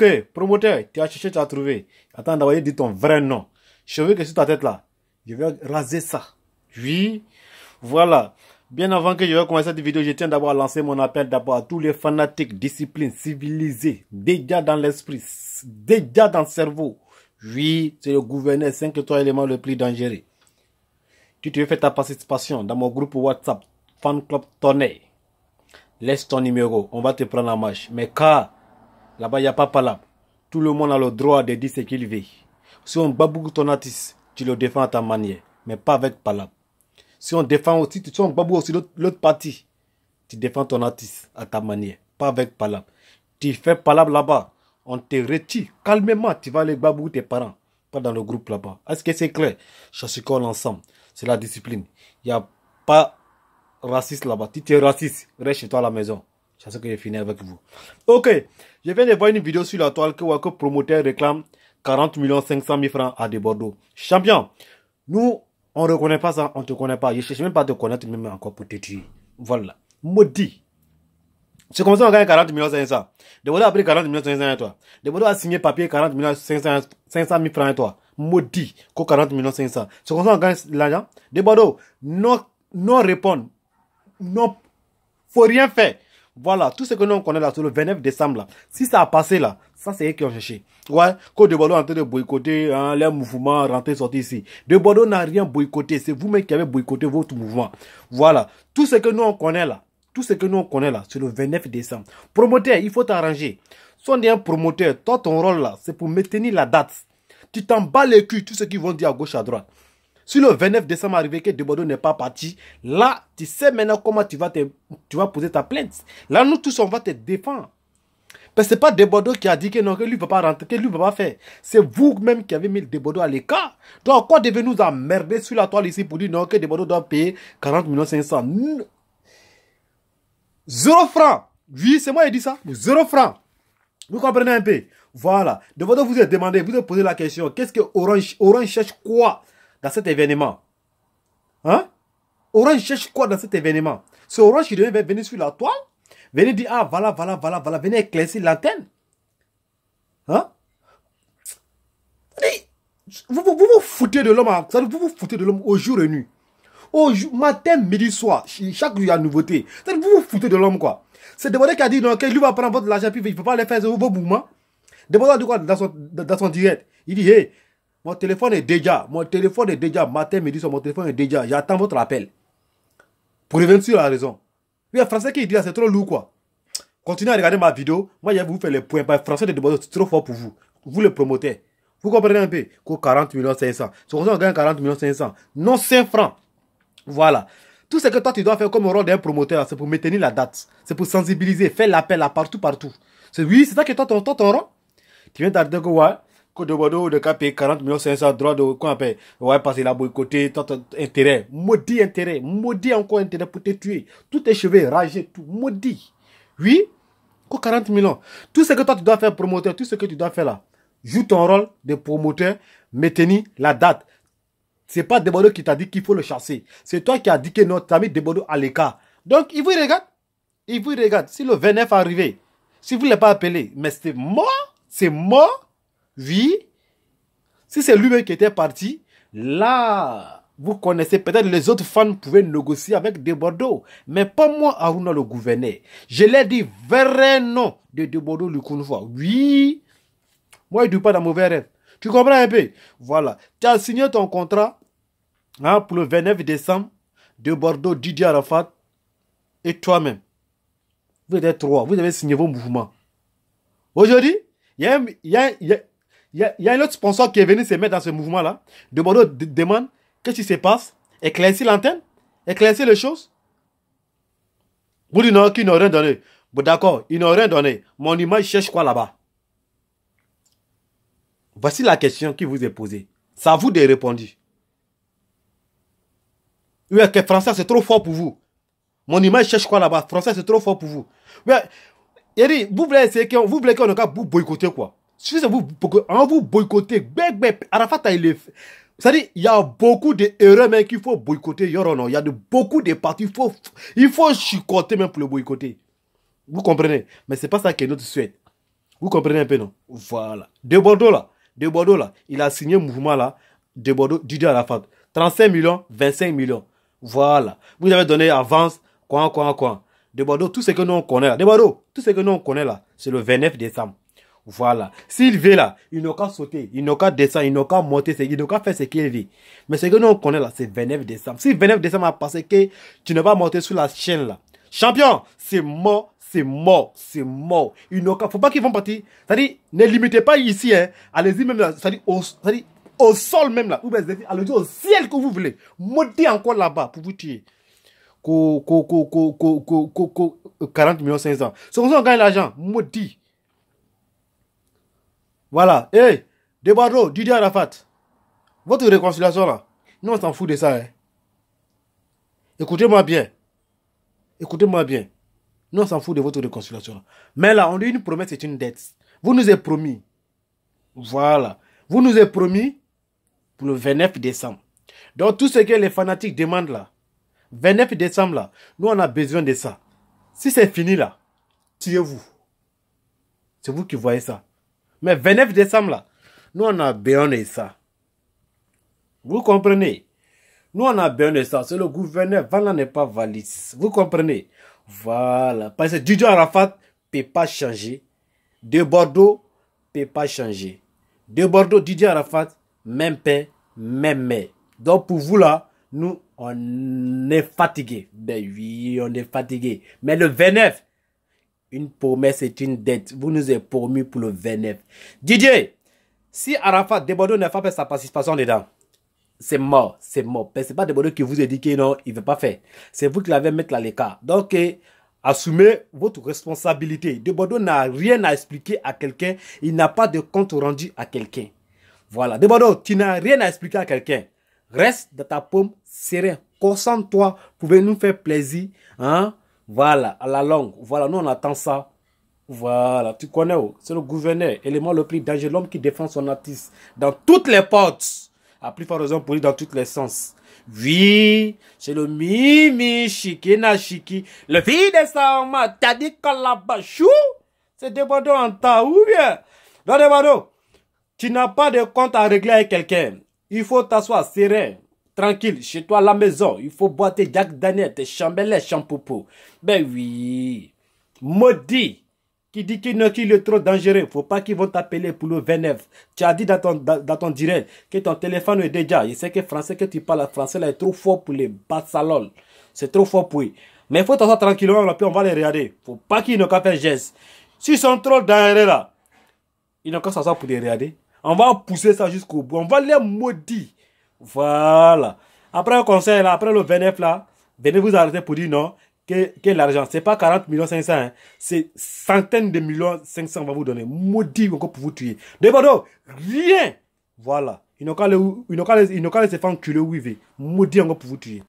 Ok, promoteur, tu as cherché, tu as trouvé. Attends, d'avoir dit ton vrai nom. Je veux que sur ta tête là, je vais raser ça. Oui, voilà. Bien avant que je vais commencer cette vidéo, je tiens d'abord à lancer mon appel d'abord à tous les fanatiques, disciplines, civilisés, déjà dans l'esprit, déjà dans le cerveau. Oui, c'est le gouverneur 5 toi éléments le plus dangereux. Tu te fais ta participation dans mon groupe WhatsApp, Fan Club Tonnet. Laisse ton numéro, on va te prendre la marche. Mais car, Là-bas, il n'y a pas palabre. Tout le monde a le droit de dire ce qu'il veut. Si on baboue ton artiste, tu le défends à ta manière, mais pas avec palabre. Si on défend aussi, baboue aussi l'autre partie, tu défends ton artiste à ta manière, pas avec palabre. Tu fais palabre là-bas, on te retire calmement, tu vas aller babouer tes parents, pas dans le groupe là-bas. Est-ce que c'est clair Chassicole ensemble, c'est la discipline. Il n'y a pas raciste là-bas. Tu es raciste, reste chez toi à la maison. C'est que j'ai fini avec vous. Ok, je viens de voir une vidéo sur la toile que Wako Promoteur réclame 40 500 000 francs à Debordaux. Champion, nous, on ne reconnaît pas ça, on ne te connaît pas. Je ne cherche même pas à te connaître, même encore pour te tuer. Voilà. Maudit. C'est comme ça qu'on gagne 40 500. De Bordeaux a pris 40 500 francs à toi. De a signé papier 40 500, 000 francs à toi. Maudit. Qu'au 40 500 500. C'est comme ça qu'on gagne l'argent. De Bordeaux, non, non répondre. Non, faut rien faire. Voilà, tout ce que nous on connaît là, sur le 29 décembre, là, si ça a passé là, ça c'est eux qui ont cherché. Ouais, Côte de Bordeaux en train de boycotter hein, les mouvements rentrés sortis ici. De Bordeaux n'a rien boycotté, c'est vous-même qui avez boycotté votre mouvement. Voilà, tout ce que nous on connaît là, tout ce que nous on connaît là, sur le 29 décembre. Promoteur, il faut t'arranger. Soit bien un promoteur, toi ton rôle là, c'est pour maintenir la date. Tu t'en bats les culs, tout ce qu'ils vont dire à gauche, à droite. Si le 29 décembre arrivé que Debodo n'est pas parti, là, tu sais maintenant comment tu vas, te, tu vas poser ta plainte. Là, nous tous, on va te défendre. Parce que ce n'est pas Debodo qui a dit que non, que lui ne peut pas rentrer, que lui ne peut pas faire. C'est vous-même qui avez mis Debodo à l'écart. Donc, quoi devez nous emmerder sur la toile ici pour dire non, que Debodo doit payer 40 millions 500 Zéro franc. Oui, c'est moi qui ai dit ça. Zéro franc. Vous comprenez un peu Voilà. Debodo vous a demandé, vous a posé la question, qu'est-ce que Orange, Orange cherche quoi dans cet événement Hein Orange cherche quoi dans cet événement C'est Orange qui devait venir sur la toile, venir dire Ah, voilà, voilà, voilà, voilà, venir éclaircir l'antenne. Hein vous, vous, vous, vous foutez de l'homme, hein? vous vous foutez de l'homme au jour et nuit. Au matin, midi, soir, chaque jour il y a une nouveauté. Vous vous foutez de l'homme quoi. C'est Debordé qui a dit non, que lui va prendre votre argent, puis il ne peut pas aller faire vos mouvements. Debordé a dit quoi dans son, dans son direct Il dit Hé, hey, mon téléphone est déjà, mon téléphone est déjà, matin, midi, sur mon téléphone est déjà, j'attends votre appel. Pour revenir la raison. Oui, un Français qui dit c'est trop lourd quoi. Continuez à regarder ma vidéo, moi je vais vous faire le point. Le Français de c'est trop fort pour vous. Vous le promotez. Vous comprenez un peu Qu'au 40 millions 500. C'est pour ça on gagne 40 millions 500. Non 5 francs. Voilà. Tout ce que toi tu dois faire comme rôle d'un promoteur, c'est pour maintenir la date. C'est pour sensibiliser, faire l'appel à partout, partout. oui, c'est ça que toi ton, rôle. Tu viens t'attendre. que que de de cap 40 millions 500 droits de quoi appelle ben, Ouais, parce qu'il a boycotté tant intérêt. Maudit intérêt. Maudit encore intérêt pour te tuer. Tout est cheveux rage tout. Maudit. Oui, que 40 millions. Tout ce que toi tu dois faire promoteur, tout ce que tu dois faire là, joue ton rôle de promoteur, maintenir la date. C'est pas Debodo qui t'a dit qu'il faut le chasser. C'est toi qui as dit que notre ami Debodo à l'écart. Donc, il vous regarde. Il vous regarde. Si le 29 arrive arrivé, si vous ne l'avez pas appelé, mais c'est mort, c'est mort. Oui. Si c'est lui-même qui était parti, là, vous connaissez peut-être les autres fans pouvaient négocier avec De Bordeaux. Mais pas moi, Aruna le gouverneur. Je l'ai dit vrai nom de De Bordeaux Lukunfa. Oui. Moi, je ne pas dans mauvais rêve. Tu comprends un peu Voilà. Tu as signé ton contrat hein, pour le 29 décembre de Bordeaux, Didier Arafat et toi-même. Vous êtes trois. Vous avez signé vos mouvements. Aujourd'hui, il y a, un... Il y, a un autre sponsor qui est venu se mettre dans ce mouvement-là. De Bordeaux demande qu'est-ce qui se passe Éclaircir l'antenne Éclaircir les choses Vous dites non, qu'ils n'ont rien donné. Bon, d'accord, ils n'ont rien donné. Mon image cherche quoi là-bas Voici la question qui vous est posée. Ça vous de répondre. Oui, que Français, c'est trop fort pour vous. Mon image cherche quoi là-bas Français, c'est trop fort pour vous. Oui, vous voulez qu'on vous un cas. vous boycotter quoi suffisent vous, pour vous boycotter. Arafat a le C'est-à-dire, il y a beaucoup d'erreurs mais qu'il faut boycotter. Il y a de, beaucoup de parties Il faut, il faut chicoter même pour le boycotter. Vous comprenez Mais c'est pas ça que nous souhaite, Vous comprenez un peu, non Voilà. De Bordeaux, là. De Bordeaux, là. Il a signé un mouvement, là. De Bordeaux, Didier Arafat. 35 millions, 25 millions. Voilà. Vous avez donné avance, quoi, quoi, quoi. De Bordeaux, tout ce que nous on connaît là. De Bordeaux, tout ce que nous on connaît là, c'est le 29 décembre. Voilà. S'il veut là, il n'a qu'à sauter, il n'a qu'à descendre, il n'a qu'à monter, il n'a qu'à faire ce qu'il veut. Mais ce que nous on connaît là, c'est 29 décembre. Si 29 décembre a passé que tu ne vas monter sur la chaîne là, champion, c'est mort, c'est mort, c'est mort. Il ne faut pas qu'ils vont partir. C'est-à-dire, ne limitez pas ici, hein. Allez-y même là, c'est-à-dire au, au, sol même là, ou bien allez-y au ciel que vous voulez. Maudit encore là-bas pour vous tuer. Co, co, co, co, co, co, co, 40 millions ans Si on gagne l'argent, maudit. Voilà. Eh, hey, Didier Arafat. Votre réconciliation là. Nous, on s'en fout de ça. Hein. Écoutez-moi bien. Écoutez-moi bien. Nous, on s'en fout de votre réconciliation. Là. Mais là, on dit une promesse, c'est une dette. Vous nous avez promis. Voilà. Vous nous avez promis pour le 29 décembre. Donc, tout ce que les fanatiques demandent là, 29 décembre là, nous, on a besoin de ça. Si c'est fini là, tuez-vous. C'est vous qui voyez ça. Mais 29 décembre, là, nous, on a besoin ça. Vous comprenez Nous, on a bien ça. C'est le gouverneur. Voilà, n'est pas valise. Vous comprenez Voilà. Parce que Didier Arafat ne peut pas changer. De Bordeaux ne peut pas changer. De Bordeaux, Didier Arafat, même paix, même mais. Donc, pour vous, là, nous, on est fatigué. Ben oui, on est fatigué. Mais le 29, une promesse est une dette. Vous nous avez promis pour le 29. DJ, si Arafat n'a pas fait sa participation dedans, c'est mort, c'est mort. Ce n'est pas Debordeau qui vous a dit que non, il ne veut pas faire. C'est vous qui l'avez mettre à l'écart. Donc, euh, assumez votre responsabilité. Debordeau n'a rien à expliquer à quelqu'un. Il n'a pas de compte rendu à quelqu'un. Voilà. Debordeau, tu n'as rien à expliquer à quelqu'un. Reste dans ta paume serrée. Concentre-toi. Pouvez nous faire plaisir. Hein? Voilà, à la longue. Voilà, nous on attend ça. Voilà, tu connais, où? c'est le gouverneur, élément le plus dangereux, l'homme qui défend son artiste dans toutes les portes, A plus fort raison pour lui dans tous les sens. Oui, c'est le Mimi chiki, Shiki, le fils de que la Kalabachou, c'est Debado en temps, ou bien Non, tu n'as pas de compte à régler avec quelqu'un. Il faut t'asseoir serein tranquille, chez toi à la maison, il faut boiter Jack Daniel, tes Chambelais, Champoupo. Ben oui, maudit qui dit qu'il est trop dangereux, faut pas qu'ils vont t'appeler pour le 29. Tu as dit dans ton, direct que ton téléphone est déjà. Il sait que français que tu parles, français là est trop fort pour les bassalol. C'est trop fort pour eux. Mais il faut tranquille tranquillement, là, puis on va les regarder. faut pas qu'ils n'ont qu'à faire geste. S'ils sont trop dangereux là, ils n'ont qu'à s'asseoir pour les regarder. On va pousser ça jusqu'au bout. On va les maudit. Voilà. Après le conseil, là, après le VNF, là, venez vous arrêter pour dire non, que, que l'argent, c'est pas 40 millions 500, hein. c'est centaines de millions 500 on va vous donner. Maudit encore pour vous tuer. De Bordeaux, rien. Voilà. il n'ont qu'à les ils n'ont qu'à où il veut, Maudit encore pour vous tuer.